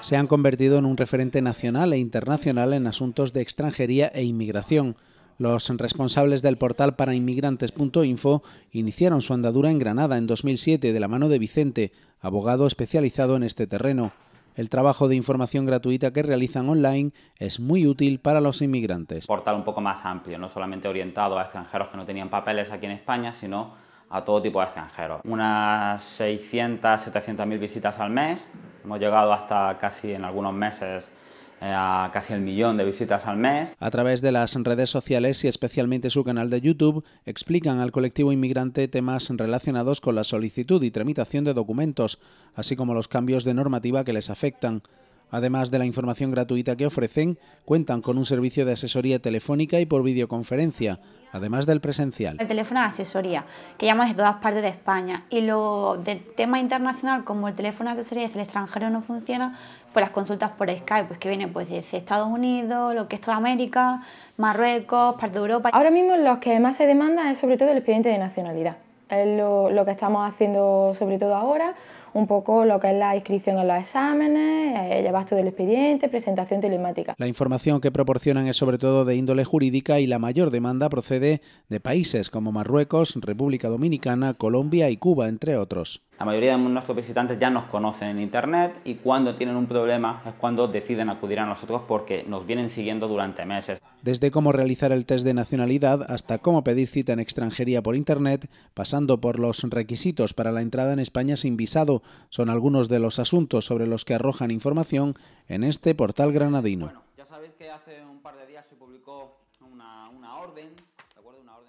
se han convertido en un referente nacional e internacional en asuntos de extranjería e inmigración. Los responsables del portal para inmigrantes.info iniciaron su andadura en Granada en 2007 de la mano de Vicente, abogado especializado en este terreno. El trabajo de información gratuita que realizan online es muy útil para los inmigrantes. Portal un poco más amplio, no solamente orientado a extranjeros que no tenían papeles aquí en España, sino a todo tipo de extranjeros. Unas 600, 700 mil visitas al mes Hemos llegado hasta casi en algunos meses eh, a casi el millón de visitas al mes. A través de las redes sociales y especialmente su canal de YouTube, explican al colectivo inmigrante temas relacionados con la solicitud y tramitación de documentos, así como los cambios de normativa que les afectan. Además de la información gratuita que ofrecen, cuentan con un servicio de asesoría telefónica y por videoconferencia, además del presencial. El teléfono de asesoría, que llama de todas partes de España, y lo del tema internacional, como el teléfono de asesoría desde el extranjero no funciona, pues las consultas por Skype, pues que vienen pues desde Estados Unidos, lo que es toda América, Marruecos, parte de Europa. Ahora mismo lo que más se demanda es sobre todo el expediente de nacionalidad. Es lo que estamos haciendo sobre todo ahora un poco lo que es la inscripción en los exámenes, eh, el abasto del expediente, presentación telemática. La información que proporcionan es sobre todo de índole jurídica y la mayor demanda procede de países como Marruecos, República Dominicana, Colombia y Cuba, entre otros. La mayoría de nuestros visitantes ya nos conocen en Internet y cuando tienen un problema es cuando deciden acudir a nosotros porque nos vienen siguiendo durante meses. Desde cómo realizar el test de nacionalidad hasta cómo pedir cita en extranjería por Internet, pasando por los requisitos para la entrada en España sin visado, son algunos de los asuntos sobre los que arrojan información en este portal granadino. ya sabéis que hace un par de días se publicó una, orden, ¿de acuerdo? Una orden